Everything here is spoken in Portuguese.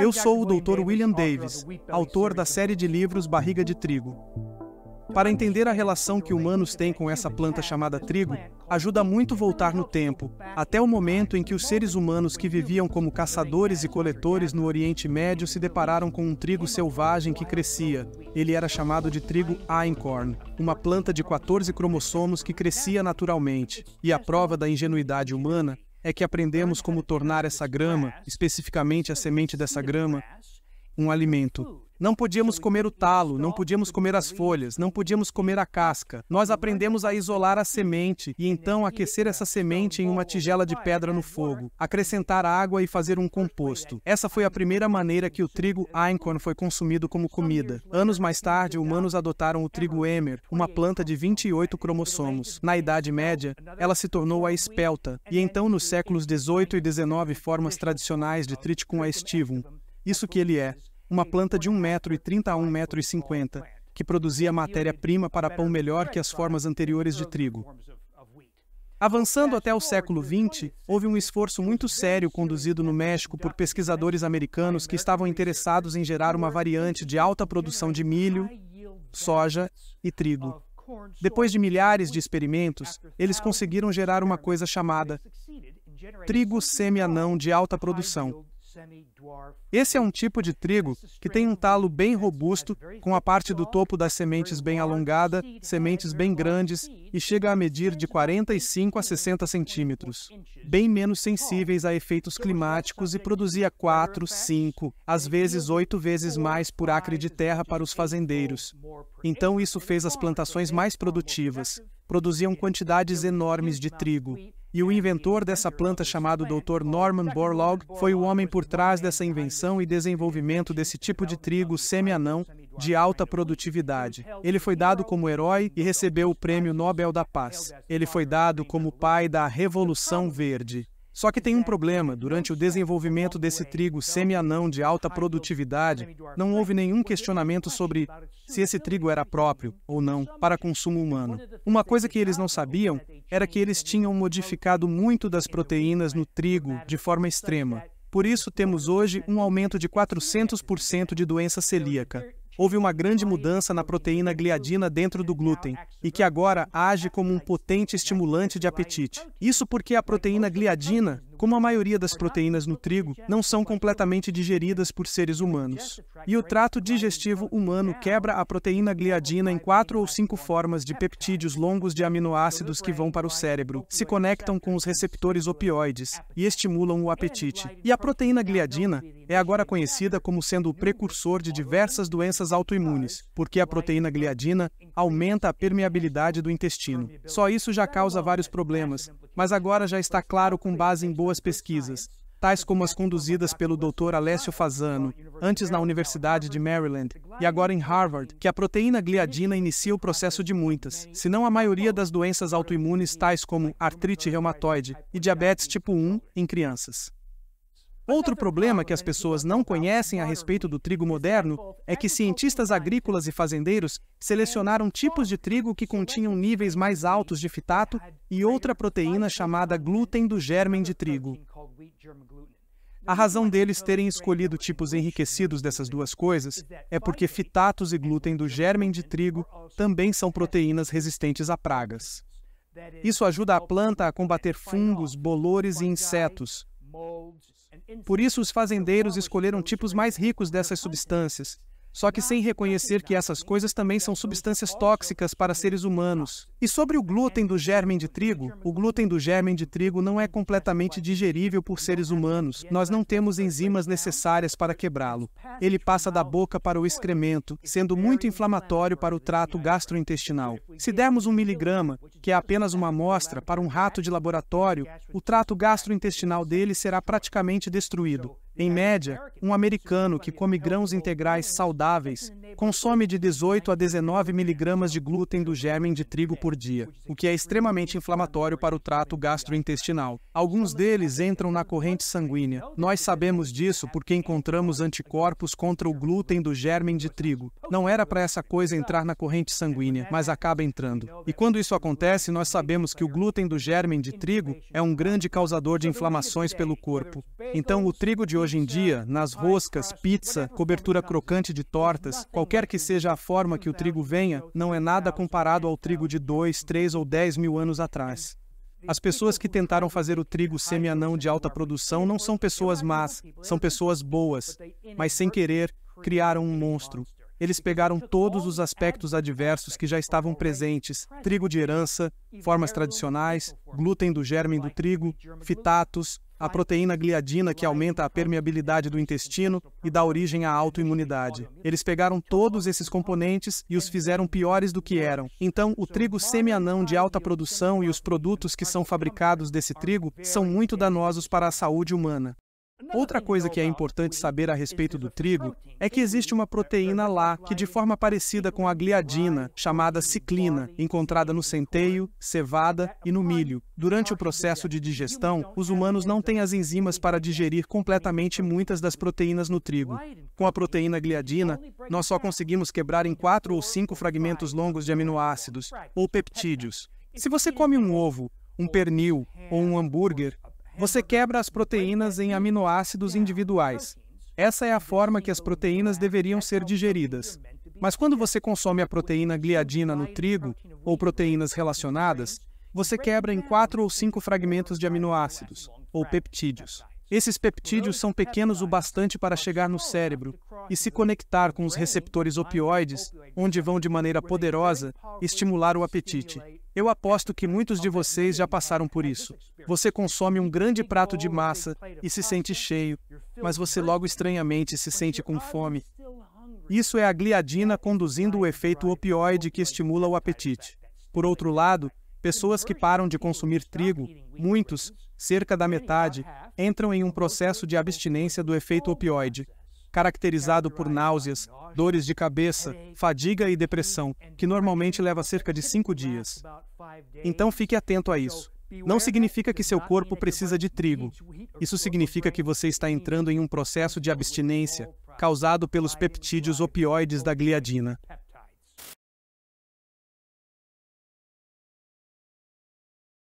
Eu sou o Dr. William Davis, autor da série de livros Barriga de Trigo. Para entender a relação que humanos têm com essa planta chamada trigo, ajuda muito voltar no tempo, até o momento em que os seres humanos que viviam como caçadores e coletores no Oriente Médio se depararam com um trigo selvagem que crescia. Ele era chamado de trigo einkorn, uma planta de 14 cromossomos que crescia naturalmente. E a prova da ingenuidade humana é que aprendemos como tornar essa grama, especificamente a semente dessa grama, um alimento. Não podíamos comer o talo, não podíamos comer as folhas, não podíamos comer a casca. Nós aprendemos a isolar a semente e então aquecer essa semente em uma tigela de pedra no fogo, acrescentar água e fazer um composto. Essa foi a primeira maneira que o trigo einkorn foi consumido como comida. Anos mais tarde, humanos adotaram o trigo emer, uma planta de 28 cromossomos. Na Idade Média, ela se tornou a espelta, e então nos séculos 18 e 19 formas tradicionais de triticum a estivum. Isso que ele é, uma planta de 1,30m a 1,50m, que produzia matéria-prima para pão melhor que as formas anteriores de trigo. Avançando até o século XX, houve um esforço muito sério conduzido no México por pesquisadores americanos que estavam interessados em gerar uma variante de alta produção de milho, soja e trigo. Depois de milhares de experimentos, eles conseguiram gerar uma coisa chamada trigo semi-anão de alta produção, esse é um tipo de trigo que tem um talo bem robusto, com a parte do topo das sementes bem alongada, sementes bem grandes e chega a medir de 45 a 60 centímetros, bem menos sensíveis a efeitos climáticos e produzia 4, 5, às vezes 8 vezes mais por acre de terra para os fazendeiros. Então isso fez as plantações mais produtivas produziam quantidades enormes de trigo. E o inventor dessa planta, chamado Dr. Norman Borlaug, foi o homem por trás dessa invenção e desenvolvimento desse tipo de trigo semi-anão de alta produtividade. Ele foi dado como herói e recebeu o Prêmio Nobel da Paz. Ele foi dado como pai da Revolução Verde. Só que tem um problema: durante o desenvolvimento desse trigo semi-anão de alta produtividade, não houve nenhum questionamento sobre se esse trigo era próprio ou não para consumo humano. Uma coisa que eles não sabiam era que eles tinham modificado muito das proteínas no trigo de forma extrema. Por isso, temos hoje um aumento de 400% de doença celíaca houve uma grande mudança na proteína gliadina dentro do glúten e que agora age como um potente estimulante de apetite. Isso porque a proteína gliadina como a maioria das proteínas no trigo, não são completamente digeridas por seres humanos. E o trato digestivo humano quebra a proteína gliadina em quatro ou cinco formas de peptídeos longos de aminoácidos que vão para o cérebro, se conectam com os receptores opioides e estimulam o apetite. E a proteína gliadina é agora conhecida como sendo o precursor de diversas doenças autoimunes, porque a proteína gliadina aumenta a permeabilidade do intestino. Só isso já causa vários problemas, mas agora já está claro com base em boas boas pesquisas, tais como as conduzidas pelo Dr. Alessio Fasano, antes na Universidade de Maryland e agora em Harvard, que a proteína gliadina inicia o processo de muitas, se não a maioria das doenças autoimunes tais como artrite reumatoide e diabetes tipo 1 em crianças. Outro problema que as pessoas não conhecem a respeito do trigo moderno é que cientistas agrícolas e fazendeiros selecionaram tipos de trigo que continham níveis mais altos de fitato e outra proteína chamada glúten do germen de trigo. A razão deles terem escolhido tipos enriquecidos dessas duas coisas é porque fitatos e glúten do germen de trigo também são proteínas resistentes a pragas. Isso ajuda a planta a combater fungos, bolores e insetos, por isso, os fazendeiros escolheram tipos mais ricos dessas substâncias, só que sem reconhecer que essas coisas também são substâncias tóxicas para seres humanos. E sobre o glúten do germen de trigo, o glúten do germen de trigo não é completamente digerível por seres humanos. Nós não temos enzimas necessárias para quebrá-lo. Ele passa da boca para o excremento, sendo muito inflamatório para o trato gastrointestinal. Se dermos um miligrama, que é apenas uma amostra, para um rato de laboratório, o trato gastrointestinal dele será praticamente destruído. Em média, um americano que come grãos integrais saudáveis saudáveis, consome de 18 a 19 miligramas de glúten do germen de trigo por dia, o que é extremamente inflamatório para o trato gastrointestinal. Alguns deles entram na corrente sanguínea. Nós sabemos disso porque encontramos anticorpos contra o glúten do germen de trigo. Não era para essa coisa entrar na corrente sanguínea, mas acaba entrando. E quando isso acontece, nós sabemos que o glúten do germen de trigo é um grande causador de inflamações pelo corpo. Então, o trigo de hoje em dia, nas roscas, pizza, cobertura crocante de tortas, qualquer que seja a forma que o trigo venha, não é nada comparado ao trigo de dois, três ou dez mil anos atrás. As pessoas que tentaram fazer o trigo semi-anão de alta produção não são pessoas más, são pessoas boas, mas sem querer criaram um monstro. Eles pegaram todos os aspectos adversos que já estavam presentes: trigo de herança, formas tradicionais, glúten do germe do trigo, fitatos, a proteína gliadina que aumenta a permeabilidade do intestino e dá origem à autoimunidade. Eles pegaram todos esses componentes e os fizeram piores do que eram. Então, o trigo semianão de alta produção e os produtos que são fabricados desse trigo são muito danosos para a saúde humana. Outra coisa que é importante tipo, saber a respeito do trigo é que existe uma né, proteína lá que, de forma parecida com a gliadina, chamada ciclina, encontrada no centeio, cevada é, e no milho. Durante o processo de digestão, os é humanos não têm as enzimas para né? digerir completamente muitas das proteínas no trigo. Com a proteína gliadina, nós só conseguimos quebrar em quatro ou cinco fragmentos longos de aminoácidos, ou peptídeos. Se você come um ovo, um pernil ou um hambúrguer, você quebra as proteínas em aminoácidos individuais. Essa é a forma que as proteínas deveriam ser digeridas. Mas quando você consome a proteína gliadina no trigo ou proteínas relacionadas, você quebra em quatro ou cinco fragmentos de aminoácidos, ou peptídeos. Esses peptídeos são pequenos o bastante para chegar no cérebro e se conectar com os receptores opioides, onde vão de maneira poderosa estimular o apetite. Eu aposto que muitos de vocês já passaram por isso. Você consome um grande prato de massa e se sente cheio, mas você logo estranhamente se sente com fome. Isso é a gliadina conduzindo o efeito opioide que estimula o apetite. Por outro lado, pessoas que param de consumir trigo, muitos, cerca da metade, entram em um processo de abstinência do efeito opioide, caracterizado por náuseas, dores de cabeça, fadiga e depressão, que normalmente leva cerca de cinco dias. Então fique atento a isso. Não significa que seu corpo precisa de trigo. Isso significa que você está entrando em um processo de abstinência, causado pelos peptídeos opioides da gliadina.